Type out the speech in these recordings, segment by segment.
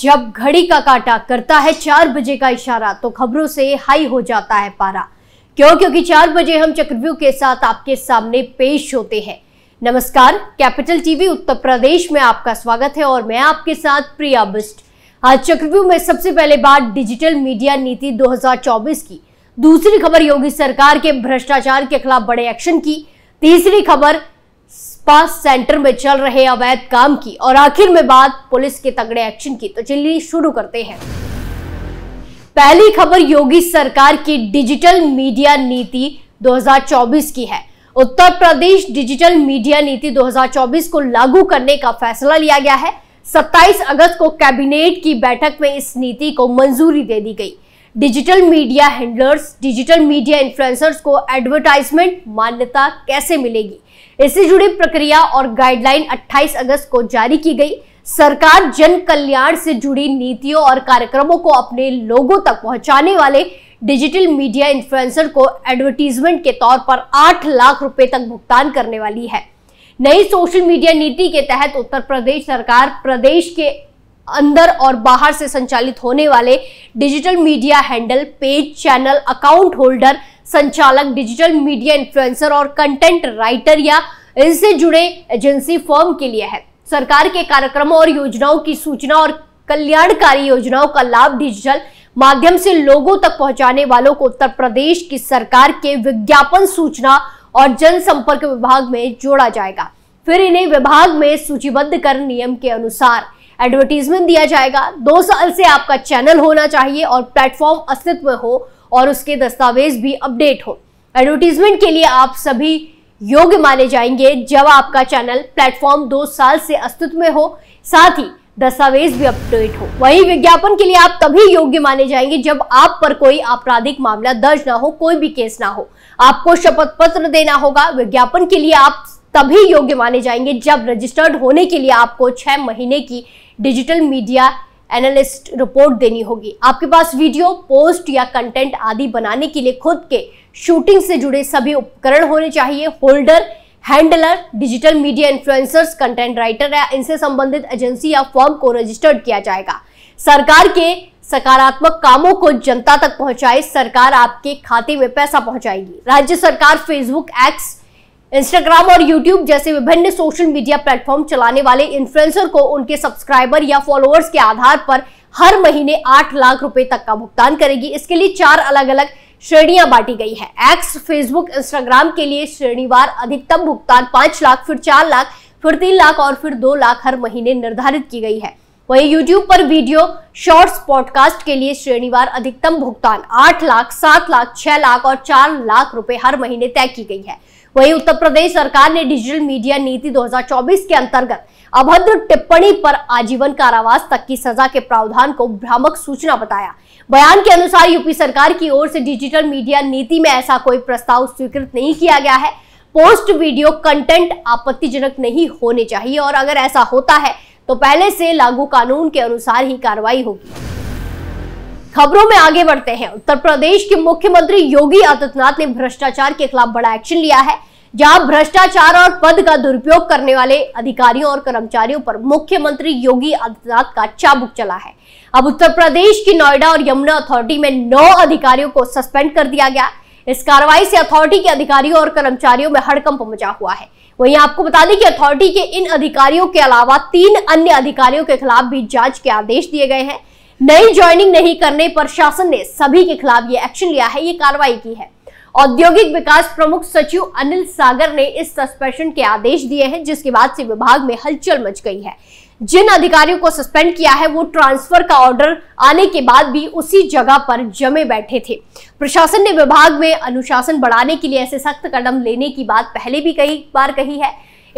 जब घड़ी का काटा करता है चार बजे का इशारा तो खबरों से हाई हो जाता है पारा क्यों क्योंकि चार बजे हम चक्रव्यू के साथ आपके सामने पेश होते हैं नमस्कार कैपिटल टीवी उत्तर प्रदेश में आपका स्वागत है और मैं आपके साथ प्रिया बिस्ट आज चक्रव्यू में सबसे पहले बात डिजिटल मीडिया नीति 2024 की दूसरी खबर योगी सरकार के भ्रष्टाचार के खिलाफ बड़े एक्शन की तीसरी खबर पास सेंटर में चल रहे अवैध काम की और आखिर में बात पुलिस के तगड़े एक्शन की तो चलिए शुरू करते हैं पहली खबर योगी सरकार की डिजिटल मीडिया नीति 2024 की है उत्तर प्रदेश डिजिटल मीडिया नीति 2024 को लागू करने का फैसला लिया गया है 27 अगस्त को कैबिनेट की बैठक में इस नीति को मंजूरी दे दी गई digital media handlers digital media influencers को एडवर्टाइजमेंट मान्यता कैसे मिलेगी इससे जुड़ी प्रक्रिया और गाइडलाइन 28 अगस्त को जारी की गई सरकार जन कल्याण से जुड़ी नीतियों और कार्यक्रमों को अपने लोगों तक पहुंचाने वाले डिजिटल मीडिया इन्फ्लुएंसर को एडवर्टीजमेंट के तौर पर 8 लाख रुपए तक भुगतान करने वाली है नई सोशल मीडिया नीति के तहत उत्तर प्रदेश सरकार प्रदेश के अंदर और बाहर से संचालित होने वाले digital media handle page channel account holder संचालक डिजिटल मीडिया इन्फ्लुएंसर और कंटेंट राइटर या इनसे जुड़े एजेंसी फॉर्म के लिए है सरकार के कार्यक्रमों और योजनाओं की सूचना और कल्याणकारी योजनाओं का लाभ डिजिटल माध्यम से लोगों तक पहुंचाने वालों को उत्तर प्रदेश की सरकार के विज्ञापन सूचना और जनसंपर्क विभाग में जोड़ा जाएगा फिर इन्हें विभाग में सूचीबद्ध कर नियम के अनुसार एडवर्टीजमेंट दिया जाएगा दो साल से आपका चैनल होना चाहिए और प्लेटफॉर्म अस्तित्व में हो और उसके दस्तावेज भी अपडेट हो एडवर्टीजमेंट के लिए आप सभी योग्य माने जाएंगे जब आपका चैनल प्लेटफॉर्म दो साल से अस्तित्व में हो साथ ही दस्तावेज भी अपडेट हो वहीं विज्ञापन के लिए आप तभी योग्य माने जाएंगे जब आप पर कोई आपराधिक मामला दर्ज ना हो कोई भी केस ना हो आपको शपथ पत्र देना होगा विज्ञापन के लिए आप तभी योग्य माने जाएंगे जब रजिस्टर्ड होने के लिए आपको छह महीने की डिजिटल मीडिया एनालिस्ट रिपोर्ट देनी होगी आपके पास वीडियो पोस्ट या कंटेंट आदि बनाने के लिए खुद के शूटिंग से जुड़े सभी उपकरण होने चाहिए holder handler digital media influencers content writer या इनसे संबंधित एजेंसी या फॉर्म को रजिस्टर्ड किया जाएगा सरकार के सकारात्मक कामों को जनता तक पहुंचाए सरकार आपके खाते में पैसा पहुंचाएगी राज्य सरकार फेसबुक एक्स इंस्टाग्राम और यूट्यूब जैसे विभिन्न सोशल मीडिया प्लेटफॉर्म चलाने वाले इन्फ्लुएंसर को उनके सब्सक्राइबर या फॉलोअर्स के आधार पर हर महीने आठ लाख रुपए तक का भुगतान करेगी इसके लिए चार अलग अलग श्रेणियां बांटी गई है एक्स फेसबुक इंस्टाग्राम के लिए श्रेणीवार अधिकतम भुगतान पांच लाख फिर चार लाख फिर तीन लाख और फिर दो लाख हर महीने निर्धारित की गई है वहीं YouTube पर वीडियो शॉर्ट्स पॉडकास्ट के लिए श्रेणीवार अधिकतम भुगतान आठ लाख सात लाख छह लाख और चार लाख रुपए हर महीने तय की गई है वहीं उत्तर प्रदेश सरकार ने डिजिटल मीडिया नीति 2024 के अंतर्गत अभद्र टिप्पणी पर आजीवन कारावास तक की सजा के प्रावधान को भ्रामक सूचना बताया बयान के अनुसार यूपी सरकार की ओर से डिजिटल मीडिया नीति में ऐसा कोई प्रस्ताव स्वीकृत नहीं किया गया है पोस्ट वीडियो कंटेंट आपत्तिजनक नहीं होने चाहिए और अगर ऐसा होता है तो पहले से लागू कानून के अनुसार ही कार्रवाई होगी खबरों में आगे बढ़ते हैं उत्तर प्रदेश के मुख्यमंत्री योगी आदित्यनाथ ने भ्रष्टाचार के खिलाफ बड़ा एक्शन लिया है जहां भ्रष्टाचार और पद का दुरुपयोग करने वाले अधिकारियों और कर्मचारियों पर मुख्यमंत्री योगी आदित्यनाथ का चाबुक चला है अब उत्तर प्रदेश की नोएडा और यमुना अथॉरिटी में नौ अधिकारियों को सस्पेंड कर दिया गया इस कार्रवाई से अथॉरिटी के अधिकारियों और कर्मचारियों में हड़कंप मचा हुआ है वहीं आपको बता दें कि अथॉरिटी के इन अधिकारियों के अलावा तीन अन्य अधिकारियों के खिलाफ भी जांच के आदेश दिए गए हैं नई ज्वाइनिंग नहीं करने पर शासन ने सभी के खिलाफ ये एक्शन लिया है ये कार्रवाई की है औद्योगिक विकास प्रमुख सचिव अनिल सागर ने इस सस्पेंशन के आदेश दिए हैं जिसके बाद से विभाग में हलचल मच गई है जिन अधिकारियों को सस्पेंड किया है वो ट्रांसफर का ऑर्डर आने के बाद भी उसी जगह पर जमे बैठे थे प्रशासन ने विभाग में अनुशासन बढ़ाने के लिए ऐसे सख्त कदम लेने की बात पहले भी कई बार कही है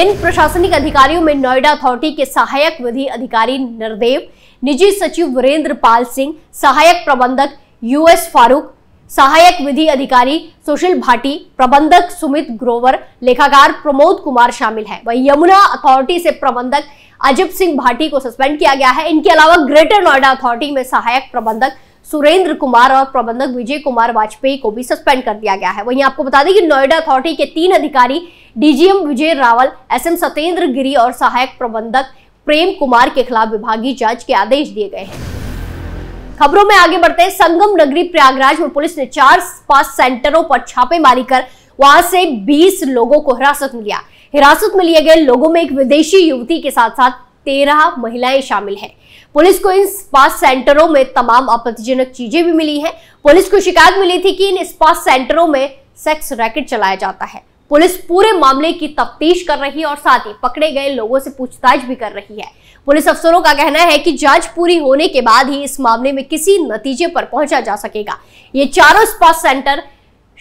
इन प्रशासनिक अधिकारियों में नोएडा अथॉरिटी के सहायक विधि अधिकारी नरदेव निजी सचिव वीरेंद्र पाल सिंह सहायक प्रबंधक यूएस फारूक सहायक विधि अधिकारी सुशील भाटी प्रबंधक सुमित ग्रोवर लेखाकार प्रमोद कुमार शामिल है वही यमुना अथॉरिटी से प्रबंधक अजब सिंह भाटी को सस्पेंड किया गया है इनके अलावा ग्रेटर नोएडा अथॉरिटी में सहायक प्रबंधक सुरेंद्र कुमार और प्रबंधक विजय कुमार वाजपेयी को भी सस्पेंड कर दिया गया है वहीं आपको बता दें कि नोएडा अथॉरिटी के तीन अधिकारी डीजीएम विजय रावल एसएम सत्येंद्र गिरी और सहायक प्रबंधक प्रेम कुमार के खिलाफ विभागीय जांच के आदेश दिए गए हैं खबरों में आगे बढ़ते हैं संगम नगरी प्रयागराज में पुलिस ने चार स्पा सेंटरों पर छापेमारी कर वहां से बीस लोगों को हिरासत में लिया हिरासत में लिए गए लोगों में एक विदेशी युवती के साथ साथ तेरह महिलाएं शामिल हैं पुलिस को इन स्पा सेंटरों में तमाम आपत्तिजनक चीजें भी मिली हैं पुलिस को शिकायत मिली थी कि इन स्पा सेंटरों में सेक्स रैकेट चलाया जाता है पुलिस पूरे मामले की तफ्तीश कर रही है और साथ ही पकड़े गए लोगों से पूछताछ भी कर रही है पुलिस अफसरों का कहना है कि जांच पूरी होने के बाद ही इस मामले में किसी नतीजे पर पहुंचा जा सकेगा ये चारों स्पा सेंटर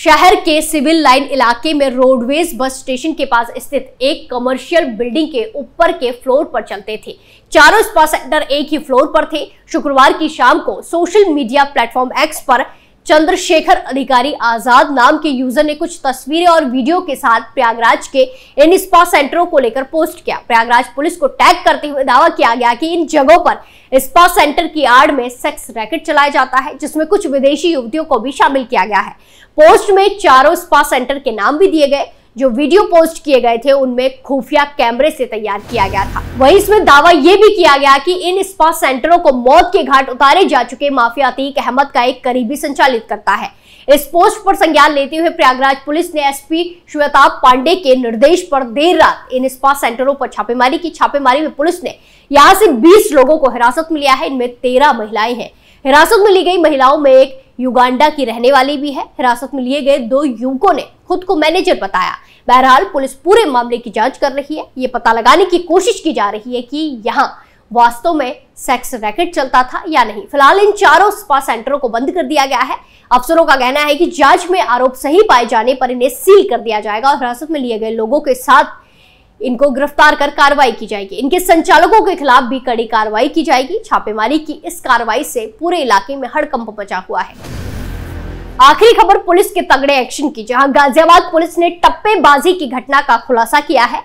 शहर के सिविल लाइन इलाके में रोडवेज बस स्टेशन के पास स्थित एक कमर्शियल बिल्डिंग के ऊपर के फ्लोर पर चलते थे चारों स्पा सेंटर एक ही फ्लोर पर थे शुक्रवार की शाम को सोशल मीडिया प्लेटफॉर्म एक्स पर चंद्रशेखर अधिकारी आजाद नाम के यूजर ने कुछ तस्वीरें और वीडियो के साथ प्रयागराज के इन स्पा सेंटरों को लेकर पोस्ट किया प्रयागराज पुलिस को टैग करते हुए दावा किया गया कि इन जगहों पर स्पा सेंटर की आड़ में सेक्स रैकेट चलाया जाता है जिसमें कुछ विदेशी युवतियों को भी शामिल किया गया है पोस्ट में चारों स्पा सेंटर के नाम भी दिए गए जो वीडियो पोस्ट किए गए थे उनमें खुफिया कैमरे से तैयार किया गया था वहीं इसमें दावा यह भी किया गया कि इन स्पा सेंटरों को मौत के घाट उतारे जा चुके माफिया अतीक अहमद का एक करीबी संचालित करता है इस पोस्ट पर संज्ञान लेते हुए प्रयागराज पुलिस ने एसपी श्वेताब पांडे के निर्देश पर देर रात इन स्पा सेंटरों पर छापेमारी की छापेमारी में पुलिस ने यहां से 20 लोगों को हिरासत में लिया है इनमें 13 महिलाएं हैं हिरासत में ली गई महिलाओं में एक युगांडा की रहने वाली भी है हिरासत में लिए गए दो युवकों ने खुद को मैनेजर बताया बहरहाल पुलिस पूरे मामले की जांच कर रही है ये पता लगाने की कोशिश की जा रही है कि यहाँ वास्तव में सेक्स रैकेट चलता था या नहीं फिलहाल इन चारों स्पा सेंटरों को बंद कर दिया गया है अफसरों का कहना है कि जांच में आरोप सही पाए जाने पर इन्हें सील कर दिया जाएगा और हिरासत में लिए गए लोगों के साथ इनको गिरफ्तार कर कार्रवाई की जाएगी इनके संचालकों के खिलाफ भी कड़ी कार्रवाई की जाएगी छापेमारी की इस कार्रवाई से पूरे इलाके में हड़कंप मचा हुआ है आखिरी खबर पुलिस के तगड़े एक्शन की जहां गाजियाबाद पुलिस ने टप्पेबाजी की घटना का खुलासा किया है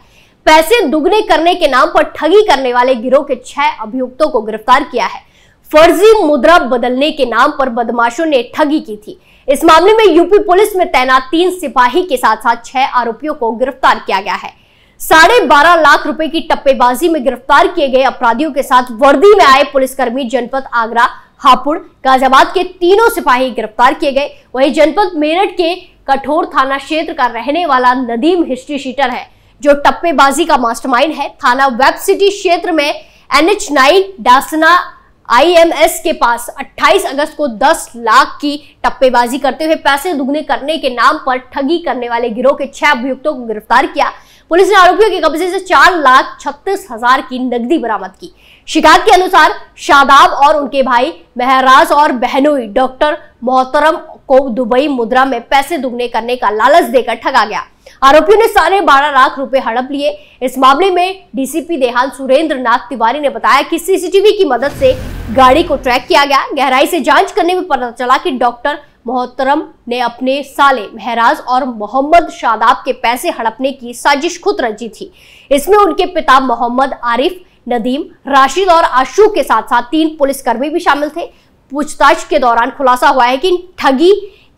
पैसे दुगने करने के नाम पर ठगी करने वाले गिरोह के छह अभियुक्तों को गिरफ्तार किया है फर्जी मुद्रा बदलने के नाम पर बदमाशों ने ठगी की थी इस मामले में यूपी पुलिस में तैनात तीन सिपाही के साथ साथ छह आरोपियों को गिरफ्तार किया गया है साढ़े बारह लाख रुपए की टप्पेबाजी में गिरफ्तार किए गए अपराधियों के साथ वर्दी में आए पुलिसकर्मी जनपद आगरा हापुड़ गाजियाबाद के तीनों सिपाही गिरफ्तार किए गए वहीं जनपद मेरठ के कठोर थाना क्षेत्र का रहने वाला नदीम हिस्ट्री शीटर है जो टप्पेबाजी का मास्टरमाइंड है थाना वेब सिटी क्षेत्र में N H nine Dasna IMS के पास 28 अगस्त को 10 लाख की टप्पेबाजी करते हुए पैसे दुगने करने के नाम पर ठगी करने वाले गिरोह के छह अभियुक्तों को गिरफ्तार किया पुलिस ने आरोपियों के कब्जे से चार लाख छत्तीस हजार की नकदी बरामद की शिकायत के अनुसार शादाब और उनके भाई महराज और बहनोई डॉक्टर मोहतरम को दुबई मुद्रा में पैसे दुगने करने का लालच देकर ठगा गया आरोपियों ने सारे बारह लाख रुपए हड़प लिए इस मामले में डीसीपी देहात सुरेंद्र नाथ तिवारी ने बताया कि सीसीटीवी की मदद से गाड़ी को ट्रैक किया गया गहराई से जांच करने में पता चला कि डॉक्टर मोहतरम ने अपने साले महराज और मोहम्मद शादाब के पैसे हड़पने की साजिश खुद रची थी इसमें उनके पिता मोहम्मद आरिफ नदीम राशिद और आशु के साथ साथ तीन पुलिसकर्मी भी शामिल थे पूछताछ के दौरान खुलासा हुआ है कि ठगी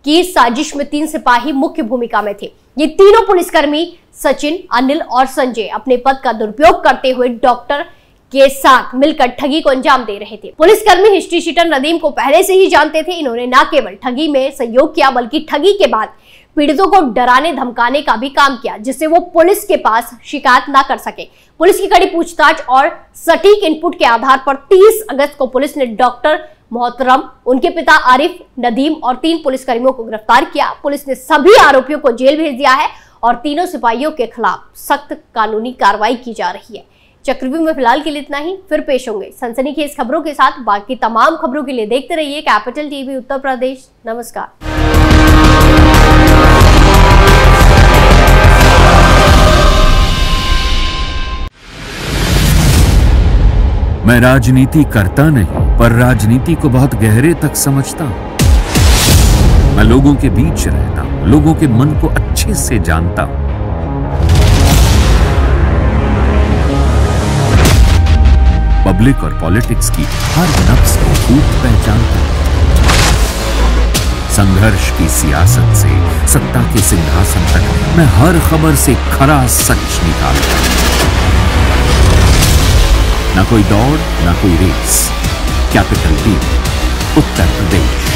की साजिश में तीन सिपाही मुख्य भूमिका में थे ये तीनों पुलिसकर्मी सचिन अनिल और संजय अपने पद का दुरुपयोग करते हुए डॉक्टर के साथ मिलकर ठगी को अंजाम दे रहे थे पुलिसकर्मी हिस्ट्री शीटर नदीम को पहले से ही जानते थे इन्होंने न केवल ठगी में सहयोग किया बल्कि ठगी के बाद पीड़ितों को डराने धमकाने का भी काम किया जिससे वो पुलिस के पास शिकायत ना कर सके पुलिस की कड़ी पूछताछ और सटीक इनपुट के आधार पर 30 अगस्त को पुलिस ने डॉक्टर मोहतरम उनके पिता आरिफ नदीम और तीन पुलिसकर्मियों को गिरफ्तार किया पुलिस ने सभी आरोपियों को जेल भेज दिया है और तीनों सिपाहियों के खिलाफ सख्त कानूनी कार्रवाई की जा रही है चक्रव्यूह में फिलहाल के लिए इतना ही फिर पेश होंगे सनसनी की इस खबरों के साथ बाकी तमाम खबरों के लिए देखते रहिए कैपिटल टीवी उत्तर प्रदेश नमस्कार मैं राजनीति करता नहीं पर राजनीति को बहुत गहरे तक समझता हूँ मैं लोगों के बीच रहता हूँ लोगों के मन को अच्छे से जानता हूँ पब्लिक और पॉलिटिक्स की हर नफ्स को खूब पहचानता संघर्ष की सियासत से सत्ता के सिंहासन तक मैं हर खबर से खरा सच निकालता ना कोई दौड़ ना कोई रेस कैपिटल टीम उत्तर प्रदेश